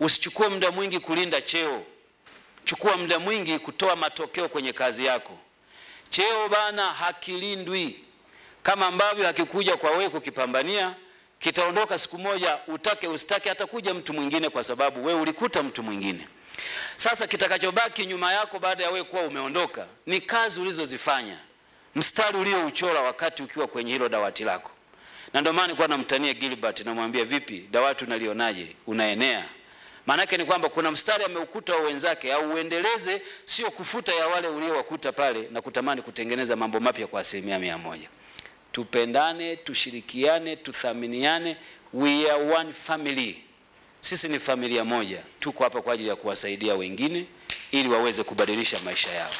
Usichukue muda mwingi kulinda cheo, chukua muda mwingi kutoa matokeo kwenye kazi yako. Cheo bana hakilindwi, kama ambavyo hakikuja kwa wewe kukipambania, kitaondoka siku moja, utake usitake, atakuja mtu mwingine, kwa sababu wewe ulikuta mtu mwingine. Sasa kitakachobaki nyuma yako baada ya wewe kuwa umeondoka ni kazi ulizozifanya, mstari uliouchora wakati ukiwa kwenye hilo dawati lako. Na ndio maana nilikuwa namtania Gilbert, namwambia vipi, dawati unalionaje? Unaenea Maanake ni kwamba kuna mstari ameukuta wa wenzake, au uendeleze, sio kufuta ya wale uliowakuta pale na kutamani kutengeneza mambo mapya kwa asilimia mia moja. Tupendane, tushirikiane, tuthaminiane, we are one family. Sisi ni familia moja, tuko hapa kwa ajili ya kuwasaidia wengine ili waweze kubadilisha maisha yao.